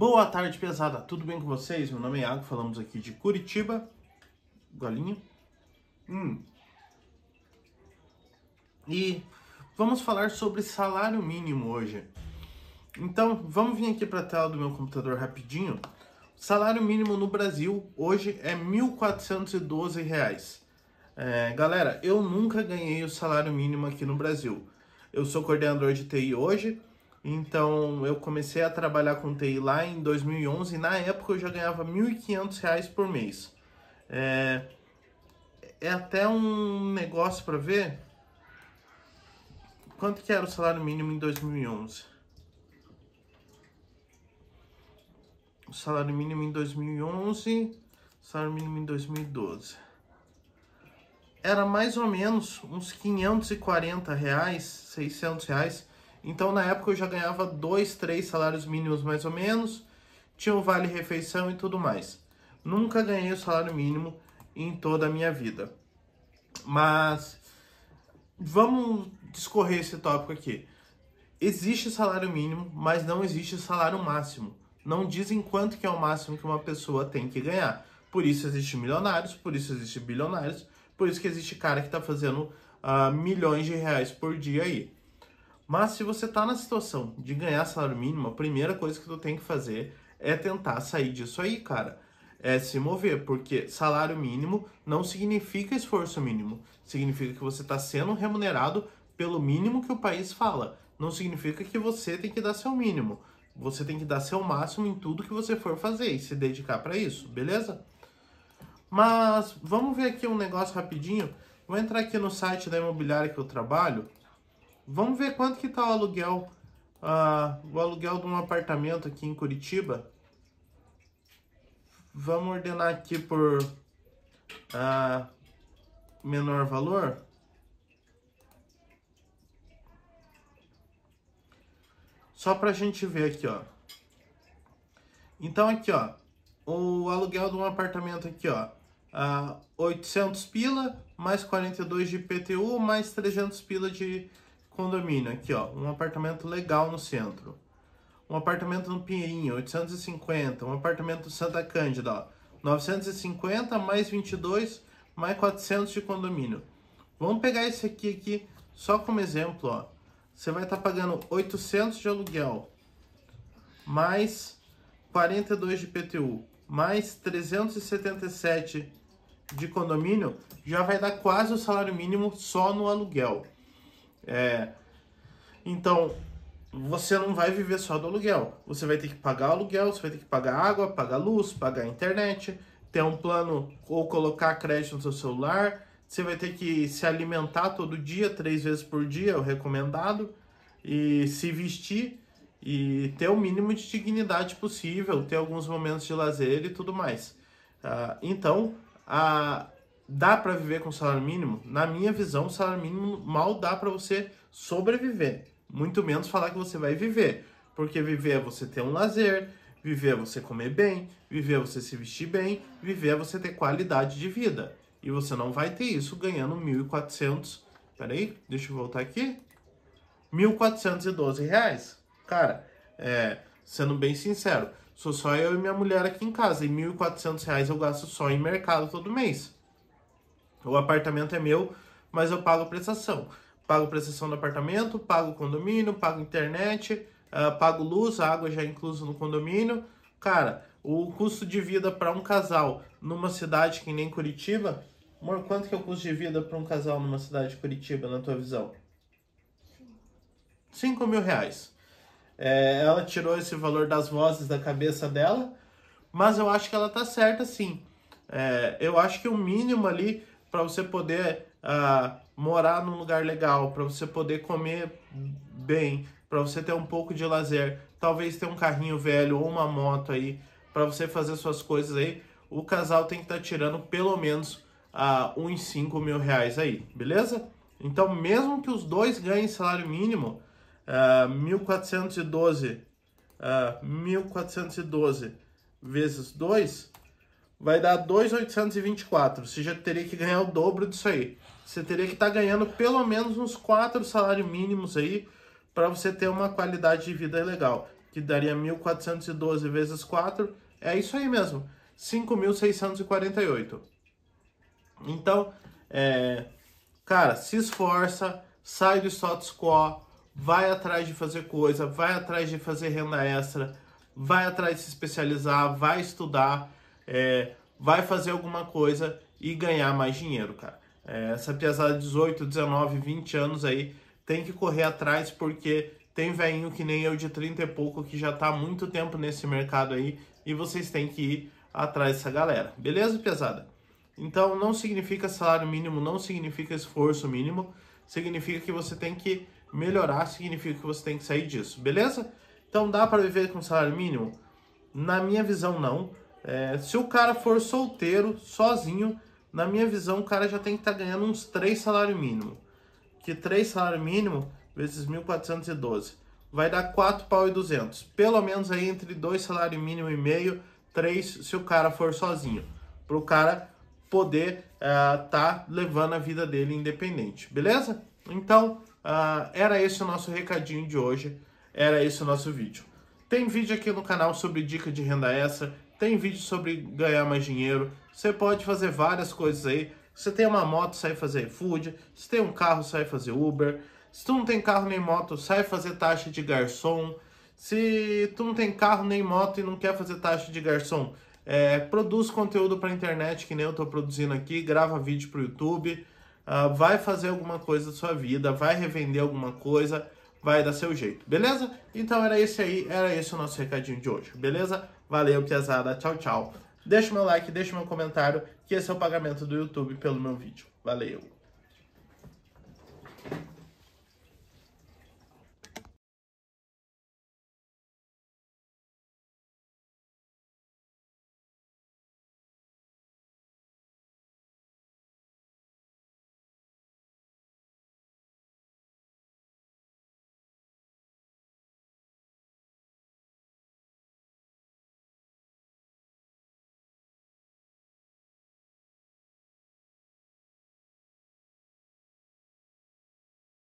Boa tarde, pesada. Tudo bem com vocês? Meu nome é Iago, falamos aqui de Curitiba. Galinha. Hum. E vamos falar sobre salário mínimo hoje. Então, vamos vir aqui para a tela do meu computador rapidinho. salário mínimo no Brasil hoje é R$ 1.412. É, galera, eu nunca ganhei o salário mínimo aqui no Brasil. Eu sou coordenador de TI hoje então eu comecei a trabalhar com TI lá em 2011 e na época eu já ganhava R$ 1.500 por mês. É, é até um negócio para ver quanto que era o salário mínimo em 2011. O salário mínimo em 2011, salário mínimo em 2012. Era mais ou menos uns 540 reais, 600 reais então na época eu já ganhava dois, três salários mínimos mais ou menos, tinha o vale refeição e tudo mais. Nunca ganhei o salário mínimo em toda a minha vida. Mas vamos discorrer esse tópico aqui. Existe salário mínimo, mas não existe salário máximo. Não dizem quanto que é o máximo que uma pessoa tem que ganhar. Por isso existe milionários, por isso existe bilionários, por isso que existe cara que está fazendo uh, milhões de reais por dia aí. Mas se você está na situação de ganhar salário mínimo, a primeira coisa que tu tem que fazer é tentar sair disso aí, cara. É se mover, porque salário mínimo não significa esforço mínimo. Significa que você está sendo remunerado pelo mínimo que o país fala. Não significa que você tem que dar seu mínimo. Você tem que dar seu máximo em tudo que você for fazer e se dedicar para isso, beleza? Mas vamos ver aqui um negócio rapidinho. Vou entrar aqui no site da imobiliária que eu trabalho Vamos ver quanto que tá o aluguel, uh, o aluguel de um apartamento aqui em Curitiba. Vamos ordenar aqui por uh, menor valor. Só para a gente ver aqui, ó. Então aqui, ó, o aluguel de um apartamento aqui, ó, uh, ah, 800 pila, mais 42 de IPTU, mais 300 pila de condomínio aqui, ó, um apartamento legal no centro. Um apartamento no Pinheirinho, 850, um apartamento Santa Cândida, ó, 950 mais 22 mais 400 de condomínio. Vamos pegar esse aqui aqui só como exemplo, ó. Você vai estar tá pagando 800 de aluguel mais 42 de PTU mais 377 de condomínio já vai dar quase o salário mínimo só no aluguel. É, então, você não vai viver só do aluguel. Você vai ter que pagar aluguel, você vai ter que pagar água, pagar luz, pagar internet, ter um plano ou colocar crédito no seu celular. Você vai ter que se alimentar todo dia, três vezes por dia, é o recomendado, e se vestir e ter o mínimo de dignidade possível, ter alguns momentos de lazer e tudo mais. Ah, então, a, dá para viver com salário mínimo? Na minha visão, salário mínimo mal dá para você sobreviver, muito menos falar que você vai viver, porque viver é você ter um lazer, viver é você comer bem, viver é você se vestir bem, viver é você ter qualidade de vida. E você não vai ter isso ganhando 1.400, peraí, deixa eu voltar aqui, 1.412 reais. Cara, é, sendo bem sincero, sou só eu e minha mulher aqui em casa, e 1.400 reais eu gasto só em mercado todo mês. O apartamento é meu, mas eu pago prestação. Pago prestação do apartamento, pago condomínio, pago internet, uh, pago luz, água já é incluso no condomínio. Cara, o custo de vida para um casal numa cidade que nem Curitiba, amor, quanto que é o custo de vida para um casal numa cidade de Curitiba, na tua visão? 5 mil reais. É, ela tirou esse valor das vozes da cabeça dela, mas eu acho que ela tá certa sim. É, eu acho que o mínimo ali para você poder uh, morar num lugar legal, para você poder comer bem, para você ter um pouco de lazer, talvez ter um carrinho velho ou uma moto aí para você fazer suas coisas aí, o casal tem que estar tá tirando pelo menos uh, uns 5 mil reais aí, beleza? Então, mesmo que os dois ganhem salário mínimo, uh, 1.412, uh, 1.412 vezes 2 vai dar 2,824. Você já teria que ganhar o dobro disso aí. Você teria que estar tá ganhando pelo menos uns 4 salários mínimos aí para você ter uma qualidade de vida legal, que daria 1.412 vezes 4, é isso aí mesmo, 5.648. Então, é, cara, se esforça, sai do status quo, vai atrás de fazer coisa, vai atrás de fazer renda extra, vai atrás de se especializar, vai estudar, é, vai fazer alguma coisa e ganhar mais dinheiro, cara. É, essa de 18, 19, 20 anos aí tem que correr atrás porque tem veinho que nem eu de 30 e pouco que já tá há muito tempo nesse mercado aí e vocês têm que ir atrás dessa galera. Beleza, pesada? Então não significa salário mínimo, não significa esforço mínimo, significa que você tem que melhorar, significa que você tem que sair disso, beleza? Então dá para viver com salário mínimo? Na minha visão não, é, se o cara for solteiro, sozinho, na minha visão, o cara já tem que estar tá ganhando uns 3 salário mínimo. Que 3 salário mínimo vezes 1.412 vai dar 4 pau e 200. Pelo menos aí entre 2 salário mínimo e meio, 3 se o cara for sozinho. Para o cara poder estar é, uh, tá levando a vida dele independente, beleza? Então, uh, era esse o nosso recadinho de hoje, era esse o nosso vídeo. Tem vídeo aqui no canal sobre dica de renda extra, tem vídeo sobre ganhar mais dinheiro. Você pode fazer várias coisas aí. Você tem uma moto, sai fazer food. Se tem um carro, sai fazer Uber. Se tu não tem carro nem moto, sai fazer taxa de garçom. Se tu não tem carro nem moto e não quer fazer taxa de garçom, é, produz conteúdo para internet, que nem eu estou produzindo aqui, grava vídeo para o YouTube, uh, vai fazer alguma coisa da sua vida, vai revender alguma coisa, vai dar seu jeito, beleza? Então era esse aí, era esse o nosso recadinho de hoje, beleza? Valeu, pesada, tchau, tchau. Deixa meu like, deixa meu comentário, que esse é o pagamento do YouTube pelo meu vídeo. Valeu!